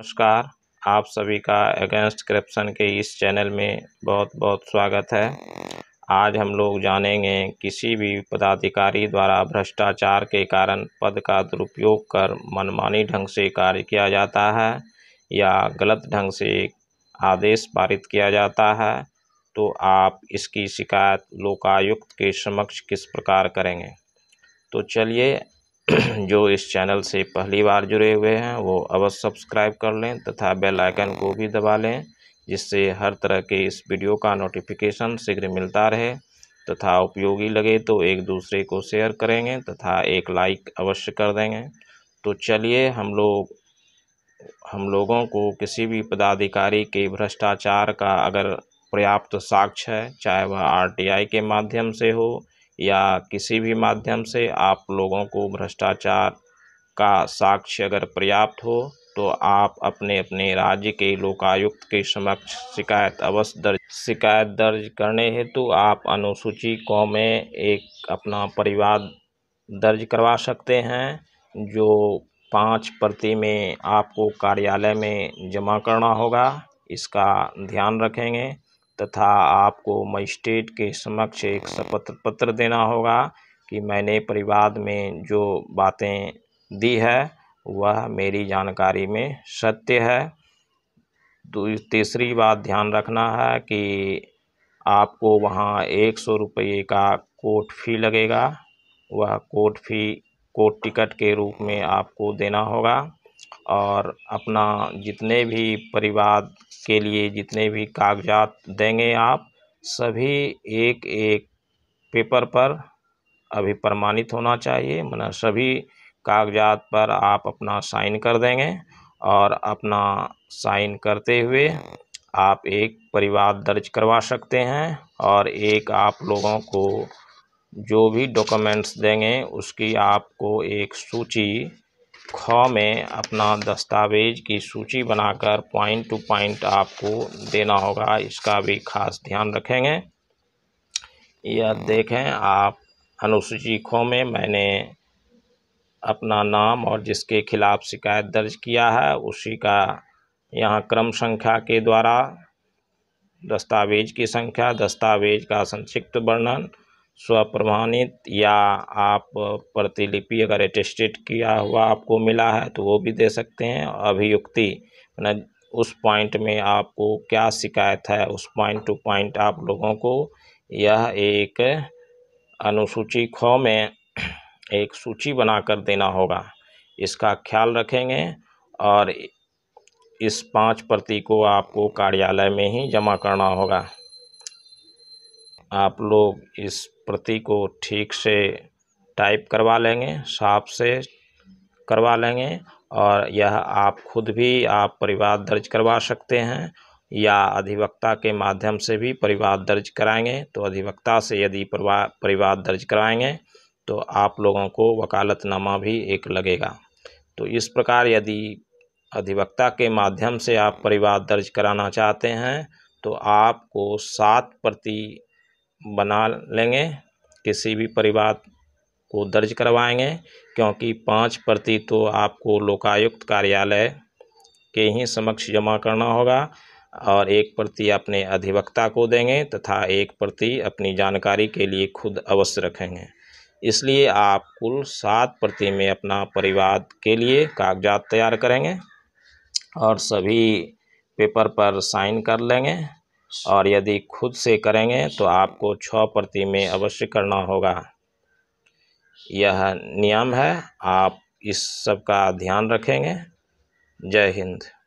नमस्कार आप सभी का अगेंस्ट करप्शन के इस चैनल में बहुत बहुत स्वागत है आज हम लोग जानेंगे किसी भी पदाधिकारी द्वारा भ्रष्टाचार के कारण पद का दुरुपयोग कर मनमानी ढंग से कार्य किया जाता है या गलत ढंग से आदेश पारित किया जाता है तो आप इसकी शिकायत लोकायुक्त के समक्ष किस प्रकार करेंगे तो चलिए जो इस चैनल से पहली बार जुड़े हुए हैं वो अवश्य सब्सक्राइब कर लें तथा बेल आइकन को भी दबा लें जिससे हर तरह के इस वीडियो का नोटिफिकेशन शीघ्र मिलता रहे तथा उपयोगी लगे तो एक दूसरे को शेयर करेंगे तथा एक लाइक अवश्य कर देंगे तो चलिए हम लोग हम लोगों को किसी भी पदाधिकारी के भ्रष्टाचार का अगर पर्याप्त साक्ष्य है चाहे वह आरटीआई के माध्यम से हो या किसी भी माध्यम से आप लोगों को भ्रष्टाचार का साक्ष्य अगर पर्याप्त हो तो आप अपने अपने राज्य के लोकायुक्त के समक्ष शिकायत अवश्य दर्ज शिकायत दर्ज करने हेतु आप अनुसूची कौ में एक अपना परिवार दर्ज करवा सकते हैं जो पाँच प्रति में आपको कार्यालय में जमा करना होगा इसका ध्यान रखेंगे तथा आपको मजिस्ट्रेट के समक्ष एक शपथ पत्र देना होगा कि मैंने परिवाद में जो बातें दी है वह मेरी जानकारी में सत्य है तीसरी बात ध्यान रखना है कि आपको वहाँ एक सौ रुपये का कोर्ट फी लगेगा वह कोर्ट फी कोर्ट टिकट के रूप में आपको देना होगा और अपना जितने भी परिवार के लिए जितने भी कागज़ात देंगे आप सभी एक एक पेपर पर अभी प्रमाणित होना चाहिए मैंने सभी कागज़ात पर आप अपना साइन कर देंगे और अपना साइन करते हुए आप एक परिवाद दर्ज करवा सकते हैं और एक आप लोगों को जो भी डॉक्यूमेंट्स देंगे उसकी आपको एक सूची ख में अपना दस्तावेज की सूची बनाकर पॉइंट टू पॉइंट आपको देना होगा इसका भी खास ध्यान रखेंगे यह देखें आप अनुसूची खो में मैंने अपना नाम और जिसके खिलाफ शिकायत दर्ज किया है उसी का यहाँ क्रम संख्या के द्वारा दस्तावेज की संख्या दस्तावेज का संक्षिप्त वर्णन स्वप्रमाणित या आप प्रतिलिपि अगर एटेस्टेड किया हुआ आपको मिला है तो वो भी दे सकते हैं अभियुक्ति उस पॉइंट में आपको क्या शिकायत है उस पॉइंट टू पॉइंट आप लोगों को यह एक अनुसूची ख में एक सूची बनाकर देना होगा इसका ख्याल रखेंगे और इस पांच प्रति को आपको कार्यालय में ही जमा करना होगा आप लोग इस प्रति को ठीक से टाइप करवा लेंगे साफ से करवा लेंगे और यह आप खुद भी आप परिवाद दर्ज करवा सकते हैं या अधिवक्ता के माध्यम से भी परिवाद दर्ज कराएंगे तो अधिवक्ता से यदि परिवाद दर्ज कराएंगे तो आप लोगों को वकालतनामा भी एक लगेगा तो इस प्रकार यदि अधिवक्ता के माध्यम से आप परिवाद दर्ज कराना चाहते हैं तो आपको सात प्रति बना लेंगे किसी भी परिवाद को दर्ज करवाएंगे क्योंकि पाँच प्रति तो आपको लोकायुक्त कार्यालय के ही समक्ष जमा करना होगा और एक प्रति अपने अधिवक्ता को देंगे तथा एक प्रति अपनी जानकारी के लिए खुद अवश्य रखेंगे इसलिए आप कुल सात प्रति में अपना परिवाद के लिए कागजात तैयार करेंगे और सभी पेपर पर साइन कर लेंगे और यदि खुद से करेंगे तो आपको छः प्रति में अवश्य करना होगा यह नियम है आप इस सब का ध्यान रखेंगे जय हिंद